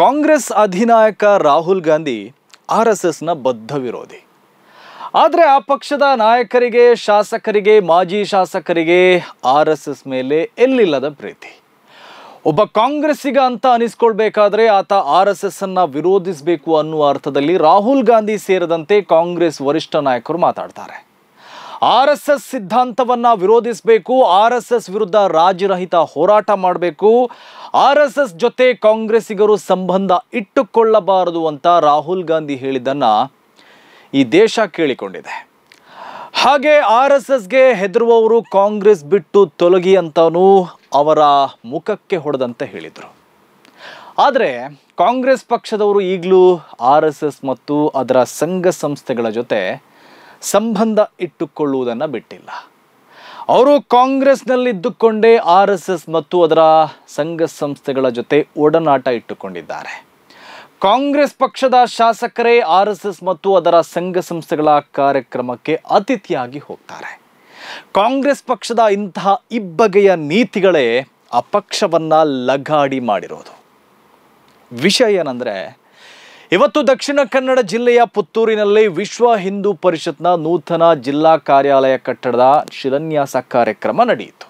ಕಾಂಗ್ರೆಸ್ ಅಧಿನಾಯಕ Rahul Gandhi R S ಎಸ್ನ ಬದ್ಧ ವಿರೋಧಿ ಆದರೆ ಆ ಪಕ್ಷದ ನಾಯಕರಿಗೆ ಶಾಸಕರಿಗೆ ಮಾಜಿ ಶಾಸಕರಿಗೆ ಆರ್ ಎಸ್ ಎಸ್ ಮೇಲೆ ಎಲ್ಲಿಲ್ಲದ ಪ್ರೀತಿ ಒಬ್ಬ ಕಾಂಗ್ರೆಸ್ಸಿಗ ಅಂತ ಅನಿಸ್ಕೊಳ್ಬೇಕಾದ್ರೆ ಆತ ಆರ್ ಎಸ್ ಎಸ್ ಅನ್ನ ವಿರೋಧಿಸಬೇಕು ಅನ್ನುವ ಅರ್ಥದಲ್ಲಿ ರಾಹುಲ್ ಗಾಂಧಿ ಸೇರಿದಂತೆ ಕಾಂಗ್ರೆಸ್ ವರಿಷ್ಠ ನಾಯಕರು ಮಾತಾಡ್ತಾರೆ ಆರ್ ಎಸ್ ಎಸ್ ಸಿದ್ಧಾಂತವನ್ನು ವಿರೋಧಿಸಬೇಕು ಆರ್ ಎಸ್ ಎಸ್ ವಿರುದ್ಧ ರಾಜರಹಿತ ಹೋರಾಟ ಮಾಡಬೇಕು ಆರ್ ಎಸ್ ಎಸ್ ಜೊತೆ ಕಾಂಗ್ರೆಸ್ಸಿಗರು ಸಂಬಂಧ ಇಟ್ಟುಕೊಳ್ಳಬಾರದು ಅಂತ ರಾಹುಲ್ ಗಾಂಧಿ ಹೇಳಿದ್ದನ್ನು ಈ ದೇಶ ಕೇಳಿಕೊಂಡಿದೆ ಹಾಗೆ ಆರ್ ಎಸ್ ಎಸ್ಗೆ ಹೆದರುವವರು ಕಾಂಗ್ರೆಸ್ ಬಿಟ್ಟು ತೊಲಗಿ ಅಂತನೂ ಅವರ ಮುಖಕ್ಕೆ ಹೊಡೆದಂತೆ ಹೇಳಿದರು ಆದರೆ ಕಾಂಗ್ರೆಸ್ ಪಕ್ಷದವರು ಈಗಲೂ ಆರ್ ಎಸ್ ಎಸ್ ಮತ್ತು ಅದರ ಸಂಘ ಸಂಸ್ಥೆಗಳ ಜೊತೆ ಸಂಬಂಧ ಇಟ್ಟುಕೊಳ್ಳುವುದನ್ನು ಬಿಟ್ಟಿಲ್ಲ ಅವರು ಕಾಂಗ್ರೆಸ್ನಲ್ಲಿದ್ದುಕೊಂಡೇ ಆರ್ ಎಸ್ ಎಸ್ ಮತ್ತು ಅದರ ಸಂಘ ಸಂಸ್ಥೆಗಳ ಜೊತೆ ಒಡನಾಟ ಇಟ್ಟುಕೊಂಡಿದ್ದಾರೆ ಕಾಂಗ್ರೆಸ್ ಪಕ್ಷದ ಶಾಸಕರೇ ಆರ್ ಎಸ್ ಎಸ್ ಮತ್ತು ಅದರ ಸಂಘ ಸಂಸ್ಥೆಗಳ ಕಾರ್ಯಕ್ರಮಕ್ಕೆ ಅತಿಥಿಯಾಗಿ ಹೋಗ್ತಾರೆ ಕಾಂಗ್ರೆಸ್ ಪಕ್ಷದ ಇಂತಹ ಇಬ್ಬಗೆಯ ನೀತಿಗಳೇ ಆ ಪಕ್ಷವನ್ನು ಲಗಾಡಿ ಮಾಡಿರೋದು ವಿಷಯ ಏನಂದರೆ ಇವತ್ತು ದಕ್ಷಿಣ ಕನ್ನಡ ಜಿಲ್ಲೆಯ ಪುತ್ತೂರಿನಲ್ಲಿ ವಿಶ್ವ ಹಿಂದೂ ಪರಿಷತ್ನ ನೂತನ ಜಿಲ್ಲಾ ಕಾರ್ಯಾಲಯ ಕಟ್ಟಡದ ಶಿಲಾನ್ಯಾಸ ಕಾರ್ಯಕ್ರಮ ನಡೆಯಿತು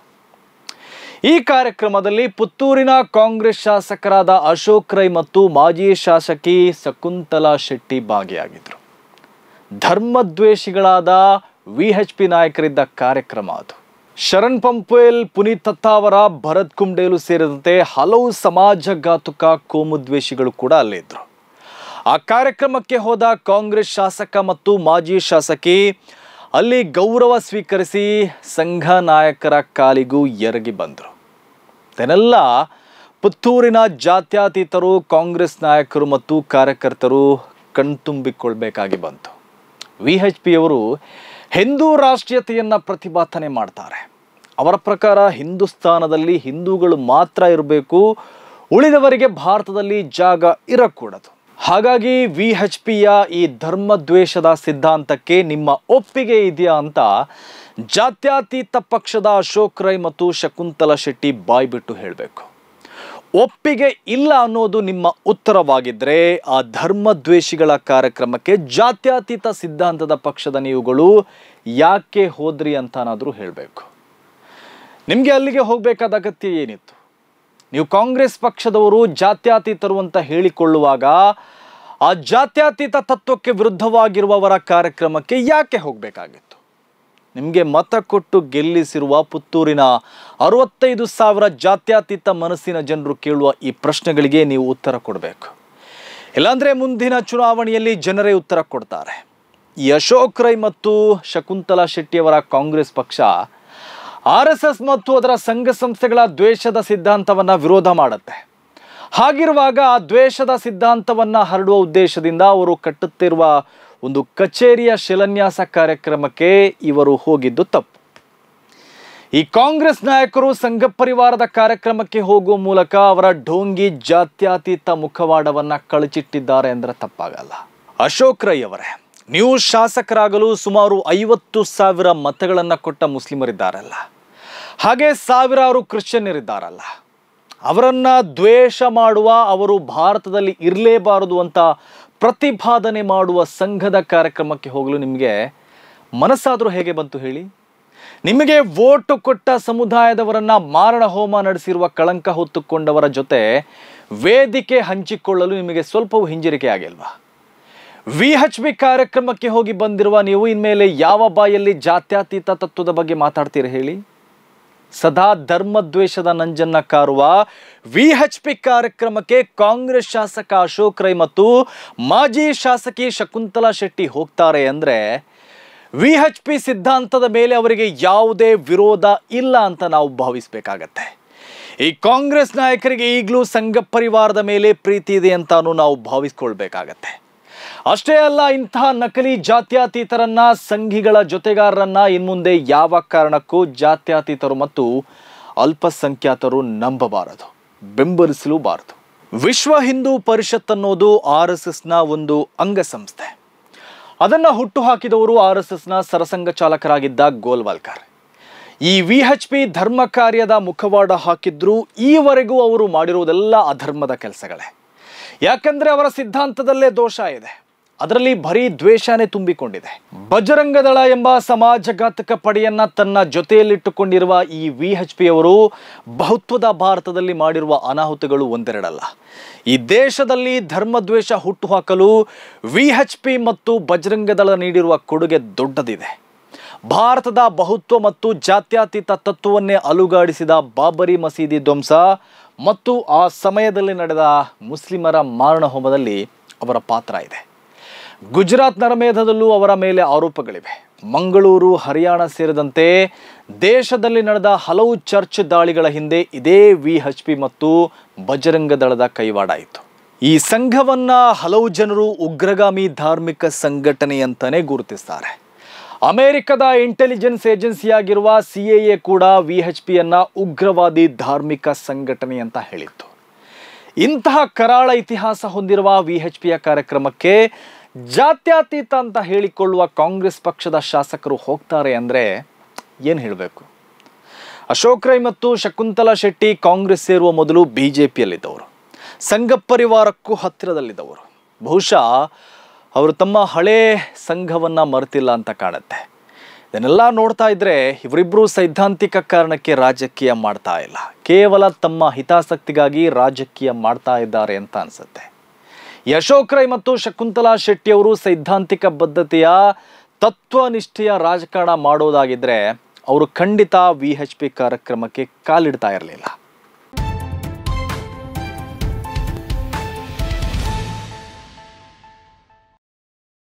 ಈ ಕಾರ್ಯಕ್ರಮದಲ್ಲಿ ಪುತ್ತೂರಿನ ಕಾಂಗ್ರೆಸ್ ಶಾಸಕರಾದ ಅಶೋಕ್ ರೈ ಮತ್ತು ಮಾಜಿ ಶಾಸಕಿ ಶಕುಂತಲಾ ಶೆಟ್ಟಿ ಭಾಗಿಯಾಗಿದ್ದರು ಧರ್ಮದ್ವೇಷಿಗಳಾದ ವಿ ಎಚ್ ಪಿ ನಾಯಕರಿದ್ದ ಕಾರ್ಯಕ್ರಮ ಅದು ಶರಣ್ ಪಂಪೇಲ್ ಪುನೀತ್ ತತ್ತಾವರ ಭರತ್ ಕುಂಡೇಲು ಸೇರಿದಂತೆ ಹಲವು ಸಮಾಜಘಾತುಕ ಕೋಮುದ್ವೇಷಿಗಳು ಕೂಡ ಅಲ್ಲಿದ್ದರು ಆ ಕಾರ್ಯಕ್ರಮಕ್ಕೆ ಹೋದ ಕಾಂಗ್ರೆಸ್ ಶಾಸಕ ಮತ್ತು ಮಾಜಿ ಶಾಸಕಿ ಅಲ್ಲಿ ಗೌರವ ಸ್ವೀಕರಿಸಿ ಸಂಘ ನಾಯಕರ ಕಾಲಿಗೂ ಎರಗಿ ಬಂದರು ಇದನ್ನೆಲ್ಲ ಪುತ್ತೂರಿನ ಜಾತ್ಯತೀತರು ಕಾಂಗ್ರೆಸ್ ನಾಯಕರು ಮತ್ತು ಕಾರ್ಯಕರ್ತರು ಕಣ್ತುಂಬಿಕೊಳ್ಬೇಕಾಗಿ ಬಂತು ವಿ ಎಚ್ ಪಿಯವರು ಹಿಂದೂ ರಾಷ್ಟ್ರೀಯತೆಯನ್ನು ಪ್ರತಿಭಾತನೆ ಮಾಡ್ತಾರೆ ಅವರ ಪ್ರಕಾರ ಹಿಂದೂಸ್ತಾನದಲ್ಲಿ ಹಿಂದೂಗಳು ಮಾತ್ರ ಇರಬೇಕು ಉಳಿದವರಿಗೆ ಭಾರತದಲ್ಲಿ ಜಾಗ ಇರಕೂಡದು ಹಾಗಾಗಿ ವಿ ಹೆಚ್ ಪಿಯ ಈ ಧರ್ಮದ್ವೇಷದ ಸಿದ್ಧಾಂತಕ್ಕೆ ನಿಮ್ಮ ಒಪ್ಪಿಗೆ ಇದೆಯಾ ಅಂತ ಜಾತ್ಯತೀತ ಪಕ್ಷದ ಅಶೋಕ್ ರೈ ಮತ್ತು ಶಕುಂತಲಾ ಶೆಟ್ಟಿ ಬಿಟ್ಟು ಹೇಳಬೇಕು ಒಪ್ಪಿಗೆ ಇಲ್ಲ ಅನ್ನೋದು ನಿಮ್ಮ ಉತ್ತರವಾಗಿದ್ದರೆ ಆ ಧರ್ಮದ್ವೇಷಿಗಳ ಕಾರ್ಯಕ್ರಮಕ್ಕೆ ಜಾತ್ಯತೀತ ಸಿದ್ಧಾಂತದ ಪಕ್ಷದ ನೀವುಗಳು ಯಾಕೆ ಹೋದ್ರಿ ಅಂತನಾದರೂ ಹೇಳಬೇಕು ನಿಮಗೆ ಅಲ್ಲಿಗೆ ಹೋಗಬೇಕಾದ ಅಗತ್ಯ ಏನಿತ್ತು ನೀವು ಕಾಂಗ್ರೆಸ್ ಪಕ್ಷದವರು ಜಾತ್ಯತೀತರು ಅಂತ ಹೇಳಿಕೊಳ್ಳುವಾಗ ಆ ಜಾತ್ಯತೀತ ತತ್ವಕ್ಕೆ ವಿರುದ್ಧವಾಗಿರುವವರ ಕಾರ್ಯಕ್ರಮಕ್ಕೆ ಯಾಕೆ ಹೋಗಬೇಕಾಗಿತ್ತು ನಿಮಗೆ ಮತ ಕೊಟ್ಟು ಗೆಲ್ಲಿಸಿರುವ ಪುತ್ತೂರಿನ ಅರವತ್ತೈದು ಸಾವಿರ ಜಾತ್ಯತೀತ ಮನಸ್ಸಿನ ಜನರು ಕೇಳುವ ಈ ಪ್ರಶ್ನೆಗಳಿಗೆ ನೀವು ಉತ್ತರ ಕೊಡಬೇಕು ಇಲ್ಲಾಂದರೆ ಮುಂದಿನ ಚುನಾವಣೆಯಲ್ಲಿ ಜನರೇ ಉತ್ತರ ಕೊಡ್ತಾರೆ ಈ ಅಶೋಕ್ ರೈ ಮತ್ತು ಶಕುಂತಲಾ ಶೆಟ್ಟಿಯವರ ಕಾಂಗ್ರೆಸ್ ಪಕ್ಷ ಆರ್ ಎಸ್ ಎಸ್ ಮತ್ತು ಅದರ ಸಂಘ ಸಂಸ್ಥೆಗಳ ದ್ವೇಷದ ಸಿದ್ಧಾಂತವನ್ನು ವಿರೋಧ ಮಾಡುತ್ತೆ ಹಾಗಿರುವಾಗ ಆ ದ್ವೇಷದ ಸಿದ್ಧಾಂತವನ್ನು ಹರಡುವ ಉದ್ದೇಶದಿಂದ ಅವರು ಕಟ್ಟುತ್ತಿರುವ ಒಂದು ಕಚೇರಿಯ ಶಿಲಾನ್ಯಾಸ ಕಾರ್ಯಕ್ರಮಕ್ಕೆ ಇವರು ಹೋಗಿದ್ದು ತಪ್ಪು ಈ ಕಾಂಗ್ರೆಸ್ ನಾಯಕರು ಸಂಘ ಪರಿವಾರದ ಕಾರ್ಯಕ್ರಮಕ್ಕೆ ಹೋಗುವ ಮೂಲಕ ಅವರ ಢೋಂಗಿ ಜಾತ್ಯಾತೀತ ಮುಖವಾಡವನ್ನು ಕಳಚಿಟ್ಟಿದ್ದಾರೆ ಅಂದರೆ ತಪ್ಪಾಗಲ್ಲ ಅಶೋಕ್ ರೈ ಅವರೇ ನೀವು ಶಾಸಕರಾಗಲು ಸುಮಾರು ಐವತ್ತು ಸಾವಿರ ಮತಗಳನ್ನು ಕೊಟ್ಟ ಮುಸ್ಲಿಮರಿದ್ದಾರಲ್ಲ ಹಾಗೆ ಸಾವಿರಾರು ಕ್ರಿಶ್ಚಿಯನ್ನರಿದ್ದಾರಲ್ಲ ಅವರನ್ನು ದ್ವೇಷ ಮಾಡುವ ಅವರು ಭಾರತದಲ್ಲಿ ಇರಲೇಬಾರದು ಅಂತ ಪ್ರತಿಪಾದನೆ ಮಾಡುವ ಸಂಘದ ಕಾರ್ಯಕ್ರಮಕ್ಕೆ ಹೋಗಲು ನಿಮಗೆ ಮನಸ್ಸಾದರೂ ಹೇಗೆ ಬಂತು ಹೇಳಿ ನಿಮಗೆ ವೋಟು ಕೊಟ್ಟ ಸಮುದಾಯದವರನ್ನು ಮಾರಣ ಹೋಮ ನಡೆಸಿರುವ ಕಳಂಕ ಹೊತ್ತುಕೊಂಡವರ ಜೊತೆ ವೇದಿಕೆ ಹಂಚಿಕೊಳ್ಳಲು ನಿಮಗೆ ಸ್ವಲ್ಪವೂ ಹಿಂಜರಿಕೆ ಆಗಿಲ್ವಾ ವಿ ಎಚ್ ಬಿ ಕಾರ್ಯಕ್ರಮಕ್ಕೆ ಹೋಗಿ ಬಂದಿರುವ ನೀವು ಇನ್ಮೇಲೆ ಯಾವ ಬಾಯಲ್ಲಿ ಜಾತ್ಯಾತೀತ ತತ್ವದ ಬಗ್ಗೆ ಮಾತಾಡ್ತೀರ ಹೇಳಿ ಸದಾ ಧರ್ಮ ದ್ವೇಷದ ನಂಜನ್ನ ಕಾರುವ ವಿ ಹೆಚ್ ಪಿ ಕಾರ್ಯಕ್ರಮಕ್ಕೆ ಕಾಂಗ್ರೆಸ್ ಶಾಸಕ ಅಶೋಕ್ ರೈ ಮತ್ತು ಮಾಜಿ ಶಾಸಕಿ ಶಕುಂತಲಾ ಶೆಟ್ಟಿ ಹೋಗ್ತಾರೆ ಅಂದರೆ ವಿ ಹೆಚ್ ಪಿ ಸಿದ್ಧಾಂತದ ಮೇಲೆ ಅವರಿಗೆ ಯಾವುದೇ ವಿರೋಧ ಇಲ್ಲ ಅಂತ ನಾವು ಭಾವಿಸಬೇಕಾಗತ್ತೆ ಈ ಕಾಂಗ್ರೆಸ್ ನಾಯಕರಿಗೆ ಈಗಲೂ ಸಂಘ ಪರಿವಾರದ ಮೇಲೆ ಪ್ರೀತಿ ಇದೆ ಅಂತಾನು ನಾವು ಭಾವಿಸ್ಕೊಳ್ಬೇಕಾಗತ್ತೆ ಅಷ್ಟೇ ಅಲ್ಲ ಇಂತಹ ನಕಲಿ ಜಾತ್ಯಾತೀತರನ್ನ ಸಂಘಿಗಳ ಜೊತೆಗಾರರನ್ನ ಇನ್ಮುಂದೆ ಯಾವ ಕಾರಣಕ್ಕೂ ಜಾತ್ಯಾತೀತರು ಮತ್ತು ಅಲ್ಪಸಂಖ್ಯಾತರು ನಂಬಬಾರದು ಬೆಂಬಲಿಸಲೂಬಾರದು ವಿಶ್ವ ಹಿಂದೂ ಪರಿಷತ್ ಅನ್ನೋದು ಆರ್ ಎಸ್ ಎಸ್ನ ಒಂದು ಅಂಗಸಂಸ್ಥೆ ಅದನ್ನು ಹುಟ್ಟು ಹಾಕಿದವರು ಆರ್ ಎಸ್ ಎಸ್ನ ಸರಸಂಘ ಚಾಲಕರಾಗಿದ್ದ ಗೋಲ್ವಾಲ್ಕರ್ ಈ ವಿ ಎಚ್ ಪಿ ಧರ್ಮ ಕಾರ್ಯದ ಮುಖವಾಡ ಹಾಕಿದ್ರು ಈವರೆಗೂ ಅವರು ಮಾಡಿರುವುದೆಲ್ಲ ಅಧರ್ಮದ ಕೆಲಸಗಳೇ ಯಾಕಂದ್ರೆ ಅವರ ಸಿದ್ಧಾಂತದಲ್ಲೇ ದೋಷ ಇದೆ ಅದರಲ್ಲಿ ಬರೀ ದ್ವೇಷನೇ ತುಂಬಿಕೊಂಡಿದೆ ಬಜರಂಗದಳ ಎಂಬ ಸಮಾಜಘಾತಕ ಪಡೆಯನ್ನ ತನ್ನ ಜೊತೆಯಲ್ಲಿಟ್ಟುಕೊಂಡಿರುವ ಈ ವಿ ಎಚ್ ಪಿ ಅವರು ಬಹುತ್ವದ ಭಾರತದಲ್ಲಿ ಮಾಡಿರುವ ಅನಾಹುತಗಳು ಒಂದೆರಡಲ್ಲ ಈ ದೇಶದಲ್ಲಿ ಧರ್ಮದ್ವೇಷ ಹುಟ್ಟುಹಾಕಲು ವಿ ಎಚ್ ಪಿ ಮತ್ತು ಬಜರಂಗದಳ ನೀಡಿರುವ ಕೊಡುಗೆ ದೊಡ್ಡದಿದೆ ಭಾರತದ ಬಹುತ್ವ ಮತ್ತು ಜಾತ್ಯತೀತ ತತ್ವವನ್ನೇ ಅಲುಗಾಡಿಸಿದ ಬಾಬರಿ ಮಸೀದಿ ಧ್ವಂಸ ಮತ್ತು ಆ ಸಮಯದಲ್ಲಿ ನಡೆದ ಮುಸ್ಲಿಮರ ಮಾರಣ ಹೋಮದಲ್ಲಿ ಅವರ ಪಾತ್ರ ಇದೆ ಗುಜರಾತ್ ನರಮೇಧದಲ್ಲೂ ಅವರ ಮೇಲೆ ಆರೋಪಗಳಿವೆ ಮಂಗಳೂರು ಹರಿಯಾಣ ಸೇರಿದಂತೆ ದೇಶದಲ್ಲಿ ನಡೆದ ಹಲವು ಚರ್ಚ್ ದಾಳಿಗಳ ಹಿಂದೆ ಇದೇ ವಿ ಪಿ ಮತ್ತು ಬಜರಂಗ ದಳದ ಕೈವಾಡ ಇತ್ತು ಈ ಸಂಘವನ್ನು ಹಲವು ಜನರು ಉಗ್ರಗಾಮಿ ಧಾರ್ಮಿಕ ಸಂಘಟನೆ ಅಂತಲೇ ಗುರುತಿಸ್ತಾರೆ ಅಮೆರಿಕದ ಇಂಟೆಲಿಜೆನ್ಸ್ ಏಜೆನ್ಸಿಯಾಗಿರುವ ಸಿ ಎ ಎ ಕೂಡ ವಿ ಹೆಚ್ ಪಿಯನ್ನು ಉಗ್ರವಾದಿ ಧಾರ್ಮಿಕ ಸಂಘಟನೆ ಅಂತ ಹೇಳಿತ್ತು ಇಂತಹ ಕರಾಳ ಇತಿಹಾಸ ಹೊಂದಿರುವ ವಿ ಹೆಚ್ ಪಿಯ ಕಾರ್ಯಕ್ರಮಕ್ಕೆ ಜಾತ್ಯತೀತ ಅಂತ ಹೇಳಿಕೊಳ್ಳುವ ಕಾಂಗ್ರೆಸ್ ಪಕ್ಷದ ಶಾಸಕರು ಹೋಗ್ತಾರೆ ಅಂದರೆ ಏನು ಹೇಳಬೇಕು ಅಶೋಕ್ ರೈ ಮತ್ತು ಶಕುಂತಲಾ ಶೆಟ್ಟಿ ಕಾಂಗ್ರೆಸ್ ಸೇರುವ ಮೊದಲು ಬಿ ಜೆ ಪಿಯಲ್ಲಿದ್ದವರು ಸಂಘ ಪರಿವಾರಕ್ಕೂ ಹತ್ತಿರದಲ್ಲಿದ್ದವರು ಬಹುಶಃ ಅವರು ತಮ್ಮ ಹಳೇ ಸಂಘವನ್ನು ಮರೆತಿಲ್ಲ ಅಂತ ಕಾಣುತ್ತೆ ಇದನ್ನೆಲ್ಲ ನೋಡ್ತಾ ಇದ್ರೆ ಇವರಿಬ್ಬರು ಸೈದ್ಧಾಂತಿಕ ಕಾರಣಕ್ಕೆ ರಾಜಕೀಯ ಮಾಡ್ತಾ ಇಲ್ಲ ಕೇವಲ ತಮ್ಮ ಹಿತಾಸಕ್ತಿಗಾಗಿ ರಾಜಕೀಯ ಮಾಡ್ತಾ ಇದ್ದಾರೆ ಅಂತ ಅನಿಸುತ್ತೆ ಯಶೋಕ್ ರೈ ಮತ್ತು ಶಕುಂತಲಾ ಶೆಟ್ಟಿಯವರು ಸೈದ್ಧಾಂತಿಕ ಬದ್ಧತೆಯ ತತ್ವನಿಷ್ಠೆಯ ರಾಜಕಾರಣ ಮಾಡೋದಾಗಿದ್ದರೆ ಅವರು ಖಂಡಿತ ವಿ ಪಿ ಕಾರ್ಯಕ್ರಮಕ್ಕೆ ಕಾಲಿಡ್ತಾ ಇರಲಿಲ್ಲ